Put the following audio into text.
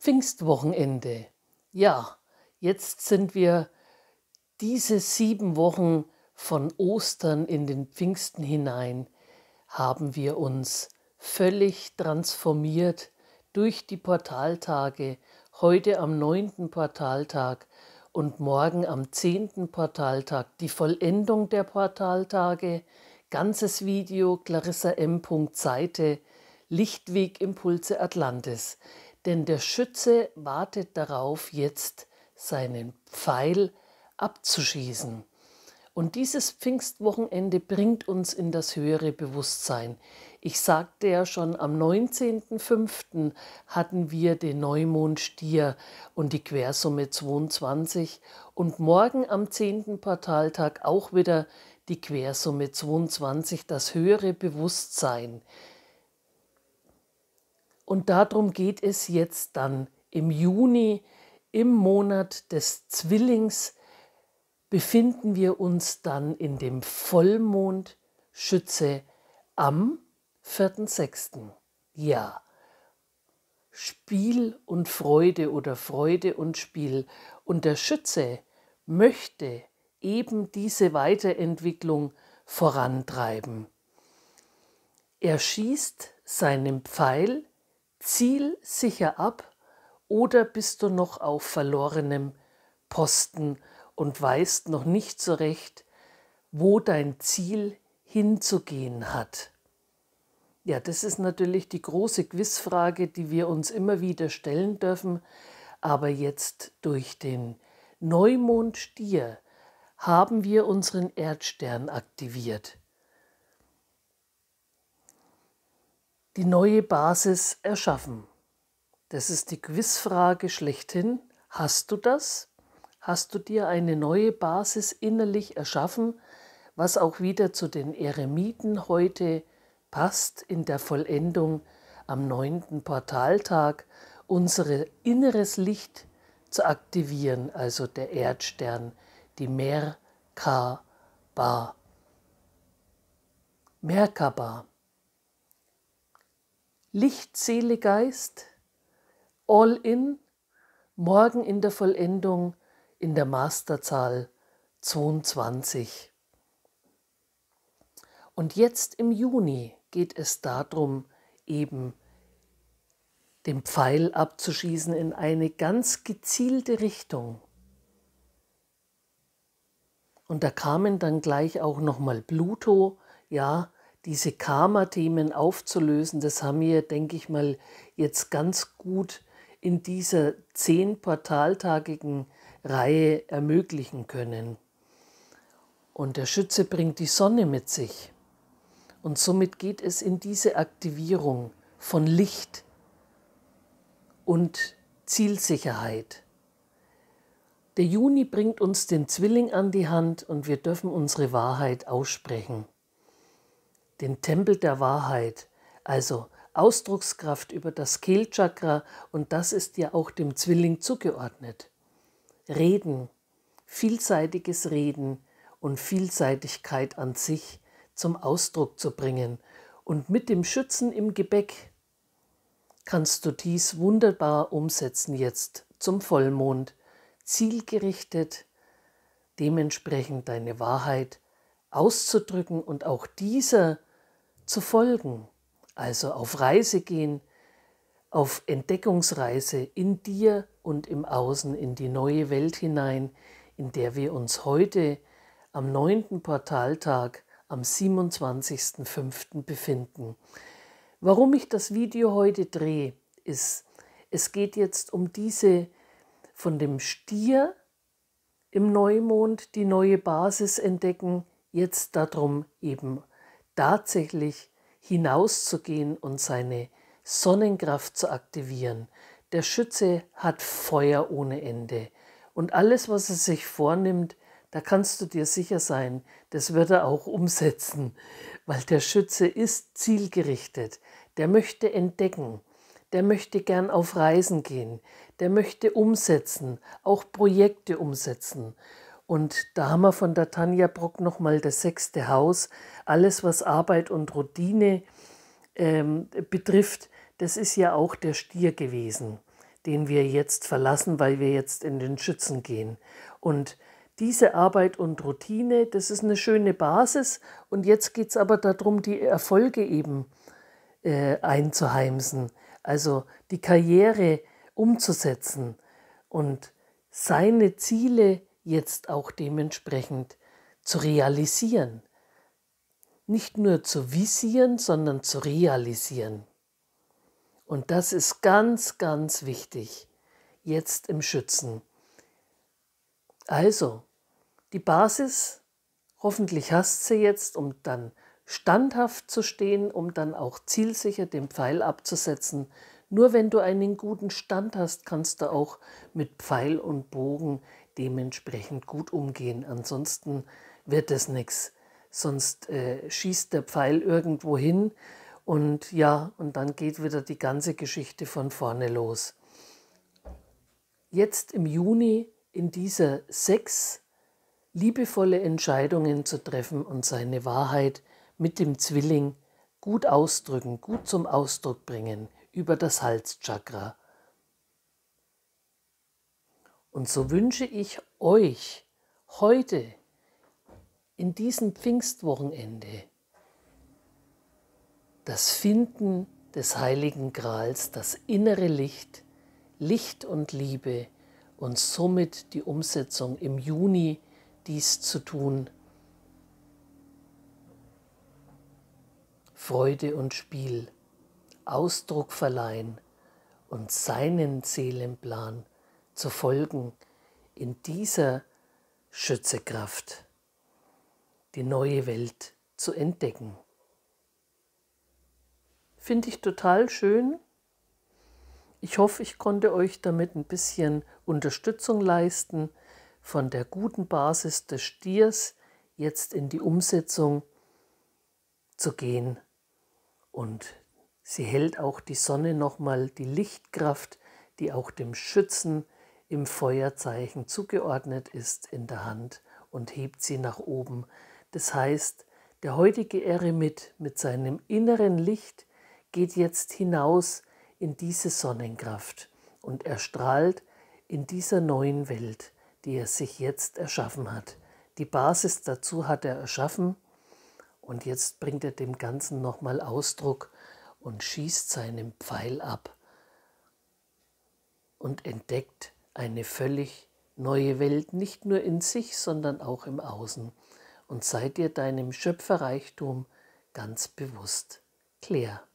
Pfingstwochenende. Ja, jetzt sind wir diese sieben Wochen von Ostern in den Pfingsten hinein, haben wir uns völlig transformiert durch die Portaltage, heute am neunten Portaltag und morgen am zehnten Portaltag, die Vollendung der Portaltage, ganzes Video Clarissa M. Seite, Lichtwegimpulse Atlantis denn der Schütze wartet darauf, jetzt seinen Pfeil abzuschießen. Und dieses Pfingstwochenende bringt uns in das höhere Bewusstsein. Ich sagte ja schon, am 19.05. hatten wir den Neumond Stier und die Quersumme 22 und morgen am 10. Portaltag auch wieder die Quersumme 22, das höhere Bewusstsein. Und darum geht es jetzt dann im Juni, im Monat des Zwillings, befinden wir uns dann in dem Vollmond Schütze am 4.6. Ja, Spiel und Freude oder Freude und Spiel. Und der Schütze möchte eben diese Weiterentwicklung vorantreiben. Er schießt seinen Pfeil Ziel sicher ab oder bist du noch auf verlorenem Posten und weißt noch nicht so recht, wo dein Ziel hinzugehen hat? Ja, das ist natürlich die große Quizfrage, die wir uns immer wieder stellen dürfen, aber jetzt durch den Neumond Stier haben wir unseren Erdstern aktiviert. die neue Basis erschaffen. Das ist die Quizfrage schlechthin. Hast du das? Hast du dir eine neue Basis innerlich erschaffen, was auch wieder zu den Eremiten heute passt in der Vollendung am neunten Portaltag, unser inneres Licht zu aktivieren, also der Erdstern, die Merkaba. Merkaba. Licht, Seele, Geist, all in, morgen in der Vollendung in der Masterzahl 22. Und jetzt im Juni geht es darum, eben den Pfeil abzuschießen in eine ganz gezielte Richtung. Und da kamen dann gleich auch nochmal Pluto, ja, diese Karma-Themen aufzulösen, das haben wir, denke ich mal, jetzt ganz gut in dieser zehn portaltagigen Reihe ermöglichen können. Und der Schütze bringt die Sonne mit sich. Und somit geht es in diese Aktivierung von Licht und Zielsicherheit. Der Juni bringt uns den Zwilling an die Hand und wir dürfen unsere Wahrheit aussprechen den Tempel der Wahrheit, also Ausdruckskraft über das Kehlchakra und das ist ja auch dem Zwilling zugeordnet. Reden, vielseitiges Reden und Vielseitigkeit an sich zum Ausdruck zu bringen. Und mit dem Schützen im Gebäck kannst du dies wunderbar umsetzen jetzt zum Vollmond, zielgerichtet, dementsprechend deine Wahrheit auszudrücken und auch dieser zu folgen, also auf Reise gehen, auf Entdeckungsreise in dir und im Außen in die neue Welt hinein, in der wir uns heute am 9. Portaltag am 27.05. befinden. Warum ich das Video heute drehe, ist, es geht jetzt um diese von dem Stier im Neumond die neue Basis entdecken, jetzt darum eben tatsächlich hinauszugehen und seine Sonnenkraft zu aktivieren. Der Schütze hat Feuer ohne Ende. Und alles, was er sich vornimmt, da kannst du dir sicher sein, das wird er auch umsetzen, weil der Schütze ist zielgerichtet. Der möchte entdecken, der möchte gern auf Reisen gehen, der möchte umsetzen, auch Projekte umsetzen. Und da haben wir von der Tanja Brock nochmal das sechste Haus. Alles, was Arbeit und Routine ähm, betrifft, das ist ja auch der Stier gewesen, den wir jetzt verlassen, weil wir jetzt in den Schützen gehen. Und diese Arbeit und Routine, das ist eine schöne Basis. Und jetzt geht es aber darum, die Erfolge eben äh, einzuheimsen, also die Karriere umzusetzen und seine Ziele zu jetzt auch dementsprechend zu realisieren. Nicht nur zu visieren, sondern zu realisieren. Und das ist ganz, ganz wichtig, jetzt im Schützen. Also, die Basis, hoffentlich hast sie jetzt, um dann standhaft zu stehen, um dann auch zielsicher den Pfeil abzusetzen. Nur wenn du einen guten Stand hast, kannst du auch mit Pfeil und Bogen dementsprechend gut umgehen. Ansonsten wird das nichts. Sonst äh, schießt der Pfeil irgendwo hin und ja, und dann geht wieder die ganze Geschichte von vorne los. Jetzt im Juni in dieser sechs liebevolle Entscheidungen zu treffen und seine Wahrheit mit dem Zwilling gut ausdrücken, gut zum Ausdruck bringen über das Halschakra. Und so wünsche ich euch heute, in diesem Pfingstwochenende, das Finden des Heiligen Grals, das innere Licht, Licht und Liebe und somit die Umsetzung im Juni dies zu tun. Freude und Spiel, Ausdruck verleihen und seinen Seelenplan zu folgen in dieser Schützekraft, die neue Welt zu entdecken. Finde ich total schön. Ich hoffe, ich konnte euch damit ein bisschen Unterstützung leisten von der guten Basis des Stiers jetzt in die Umsetzung zu gehen. Und sie hält auch die Sonne nochmal die Lichtkraft, die auch dem Schützen im Feuerzeichen zugeordnet ist in der Hand und hebt sie nach oben. Das heißt, der heutige Eremit mit seinem inneren Licht geht jetzt hinaus in diese Sonnenkraft und erstrahlt in dieser neuen Welt, die er sich jetzt erschaffen hat. Die Basis dazu hat er erschaffen und jetzt bringt er dem Ganzen nochmal Ausdruck und schießt seinen Pfeil ab und entdeckt eine völlig neue Welt, nicht nur in sich, sondern auch im Außen. Und sei dir deinem Schöpferreichtum ganz bewusst. Claire